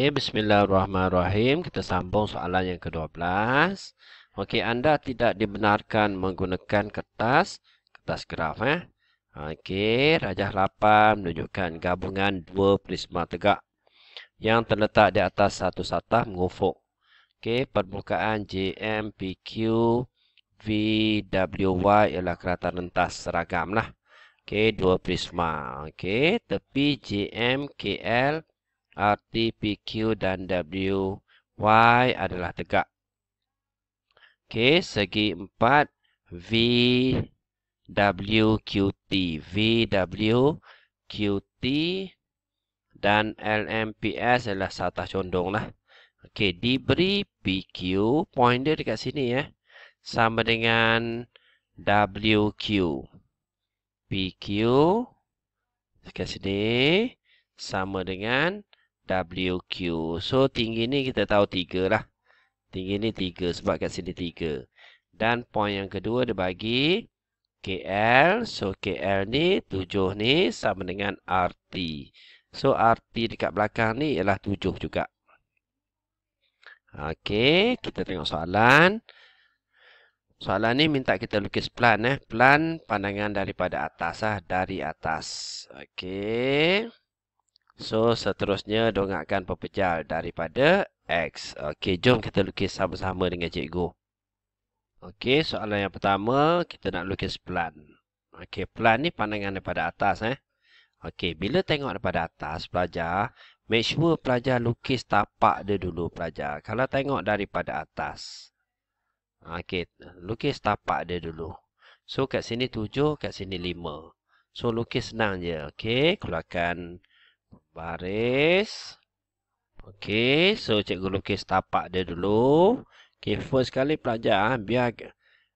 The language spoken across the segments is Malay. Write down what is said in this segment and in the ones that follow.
Okey, bismillahirrahmanirrahim. Kita sambung soalan yang ke-12. Okey, anda tidak dibenarkan menggunakan kertas. Kertas graf, eh. Okey, rajah 8 menunjukkan gabungan dua prisma tegak yang terletak di atas satu satah mengufuk. Okey, permukaan JM, PQ, V, W, Y ialah kerata rentas seragam lah. Okey, dua prisma. Okey, tepi JM, KL, RT, PQ dan W. Y adalah tegak. Okey, segi empat V W Q T. V W Q T dan LMPS adalah satah condong lah. Okey, diberi PQ, point dia dekat sini ya. Eh, sama dengan WQ. PQ dekat sini sama dengan WQ. So, tinggi ni kita tahu 3 lah. Tinggi ni 3 sebab kat sini 3. Dan point yang kedua dia bagi KL. So, KL ni 7 ni sama dengan RT. So, RT dekat belakang ni ialah 7 juga. Okey, kita tengok soalan. Soalan ni minta kita lukis plan. Eh. Plan pandangan daripada atas. Ah. Dari atas. Okey. So, seterusnya dongakkan pepejal daripada X. Okey, jom kita lukis sama-sama dengan cikgu. Okey, soalan yang pertama, kita nak lukis pelan. Okey, pelan ni pandangan daripada atas. eh. Okey, bila tengok daripada atas pelajar, make sure pelajar lukis tapak dia dulu pelajar. Kalau tengok daripada atas. Okey, lukis tapak dia dulu. So, kat sini tujuh, kat sini lima. So, lukis senang je. Okey, keluarkan baris. Okey, so cikgu lukis tapak dia dulu. Okey, first kali pelajar ah, biar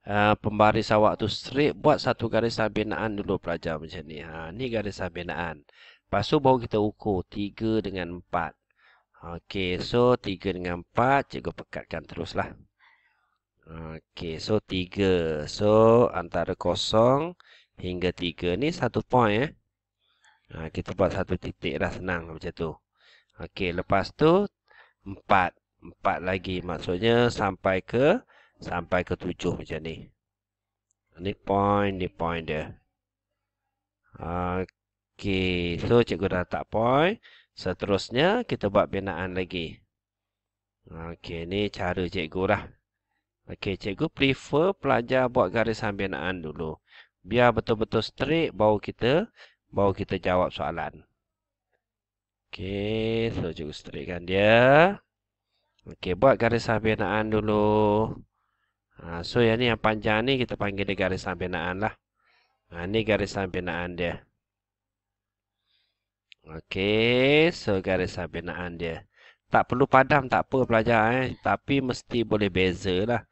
uh, pembaris awak tu straight buat satu garis sabinaan dulu pelajar macam ni. Ha, ni garis sabinaan. Lepas tu baru kita ukur 3 dengan 4. Okey, so 3 dengan 4 cikgu pekatkan teruslah. Okey, so 3. So antara kosong hingga 3 ni satu point eh. Ha, kita buat satu titik dah senang macam tu. Okey, lepas tu empat. Empat lagi maksudnya sampai ke sampai ke tujuh macam ni. Ni point, ni point dia. Okey, so cikgu dah tak point. Seterusnya kita buat binaan lagi. Okey, ni cara cikgu lah. Okey, cikgu prefer pelajar buat garisan binaan dulu. Biar betul-betul straight baru kita baru kita jawab soalan. Okey, so cikgu straightkan dia. Okey, buat garis habinaan dulu. Ha, so yang ni yang panjang ni kita panggil dia garis habinaan lah. Ha, ni garis habinaan dia. Okey, so garis habinaan dia. Tak perlu padam, tak apa pelajar eh. Tapi mesti boleh beza lah.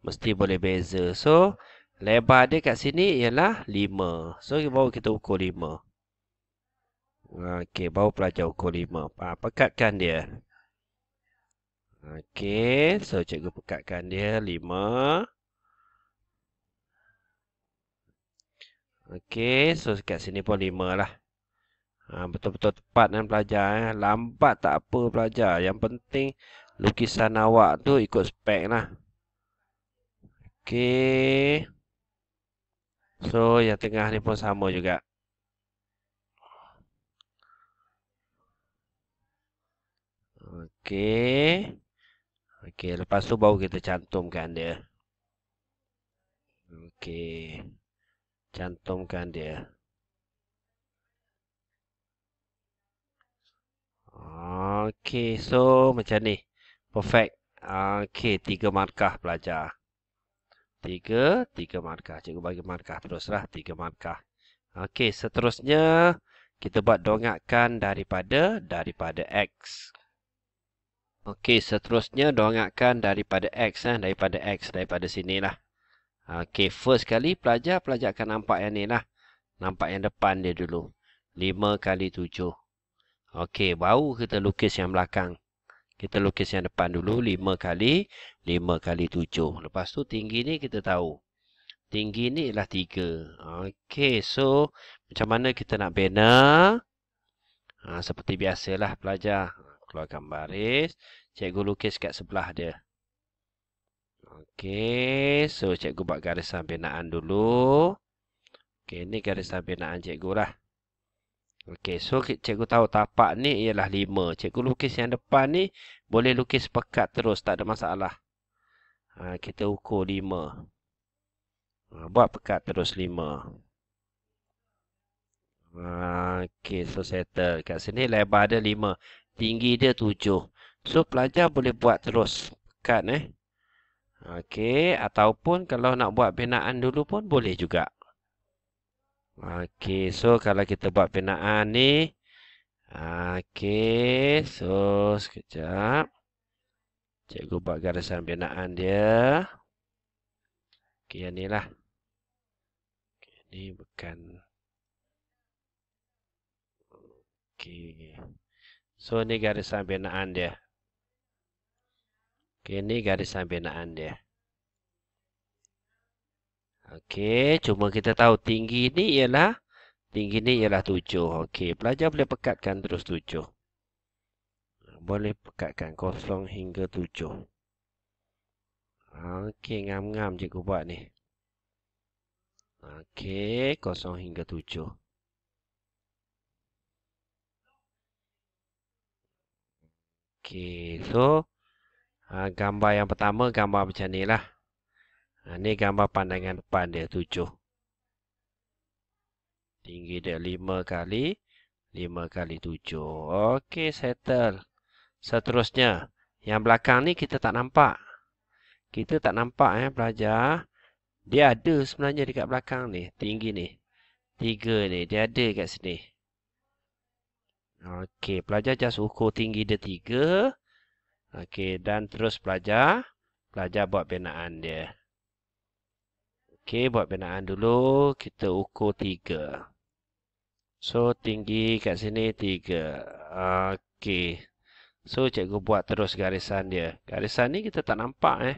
Mesti boleh beza. So, lebar dia kat sini ialah 5. So, baru kita ukur 5. Okey, bawa pelajar ukur 5. Ah, pekatkan dia. Okey, so cikgu pekatkan dia lima. Okey, so kat sini pun lima lah. Ha, betul-betul ha, tepat kan pelajar. Eh. Lambat tak apa pelajar. Yang penting lukisan awak tu ikut spek lah. Okey. So yang tengah ni pun sama juga. Okey. Okey, lepas tu baru kita cantumkan dia. Okey. Cantumkan dia. Okey, so macam ni. Perfect. Okey, tiga markah pelajar. Tiga, tiga markah. Cikgu bagi markah teruslah. Tiga markah. Okey, seterusnya kita buat dongakan daripada daripada X. Okey, seterusnya dongakkan daripada X eh, daripada X daripada sini lah. Okey, first kali pelajar pelajar akan nampak yang ni lah. Nampak yang depan dia dulu. 5 kali 7. Okey, baru kita lukis yang belakang. Kita lukis yang depan dulu 5 kali 5 kali 7. Lepas tu tinggi ni kita tahu. Tinggi ni ialah 3. Okey, so macam mana kita nak bina? Ha, seperti biasalah pelajar keluarkan baris. Cikgu lukis kat sebelah dia. Okey, so cikgu buat garisan binaan dulu. Okey, ni garisan binaan cikgu lah. Okey, so cikgu tahu tapak ni ialah lima. Cikgu lukis yang depan ni boleh lukis pekat terus, tak ada masalah. Ha, kita ukur lima. Ha, buat pekat terus 5. Ha, okey, so settle. Kat sini lebar dia lima tinggi dia 7. So pelajar boleh buat terus kad eh. Okey ataupun kalau nak buat binaan dulu pun boleh juga. Okey so kalau kita buat binaan ni okey so sekejap cikgu buat garisan binaan dia. Okey yang inilah. Okey ni bukan Okey. So ni garis binaan dia. Okey, ni garisan binaan dia. Okey, cuma kita tahu tinggi ni ialah tinggi ni ialah 7. Okey, pelajar boleh pekatkan terus 7. Boleh pekatkan kosong hingga 7. Okey, ngam-ngam cikgu buat ni. Okey, kosong hingga 7. Okey, so ha, gambar yang pertama gambar macam ni lah. Ha, ni gambar pandangan depan dia tujuh. Tinggi dia lima kali, lima kali tujuh. Okey, settle. Seterusnya, yang belakang ni kita tak nampak. Kita tak nampak eh pelajar. Dia ada sebenarnya dekat belakang ni, tinggi ni. Tiga ni, dia ada kat sini. Okey, pelajar just ukur tinggi dia 3. Okey, dan terus pelajar. Pelajar buat binaan dia. Okey, buat binaan dulu. Kita ukur 3. So, tinggi kat sini 3. Okey. So, cikgu buat terus garisan dia. Garisan ni kita tak nampak eh.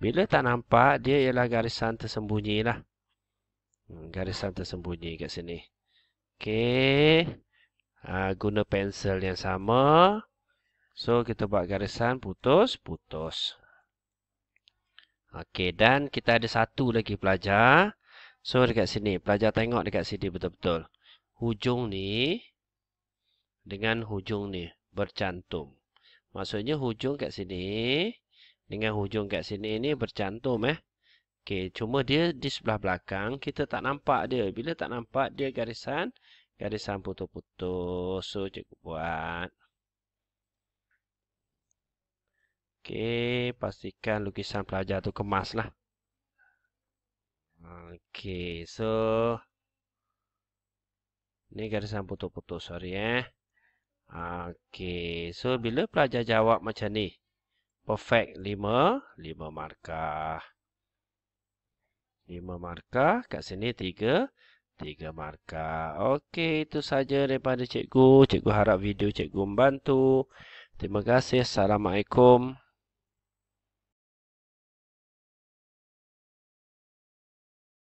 Bila tak nampak, dia ialah garisan tersembunyi lah. Hmm, garisan tersembunyi kat sini. Okey uh, guna pensel yang sama. So, kita buat garisan putus, putus. Okey, dan kita ada satu lagi pelajar. So, dekat sini. Pelajar tengok dekat sini betul-betul. Hujung ni dengan hujung ni bercantum. Maksudnya hujung kat sini dengan hujung kat sini ni bercantum eh. Okey, cuma dia di sebelah belakang kita tak nampak dia. Bila tak nampak dia garisan Garis sambung tu putus. So, cikgu buat. Okey, pastikan lukisan pelajar tu kemas lah. Okey, so. ini garis sambung tu putus. Sorry eh. Okey, so bila pelajar jawab macam ni. Perfect 5, 5 markah. 5 markah kat sini 3, Tiga marka. Okey, itu saja daripada cikgu. Cikgu harap video cikgu membantu. Terima kasih. Assalamualaikum.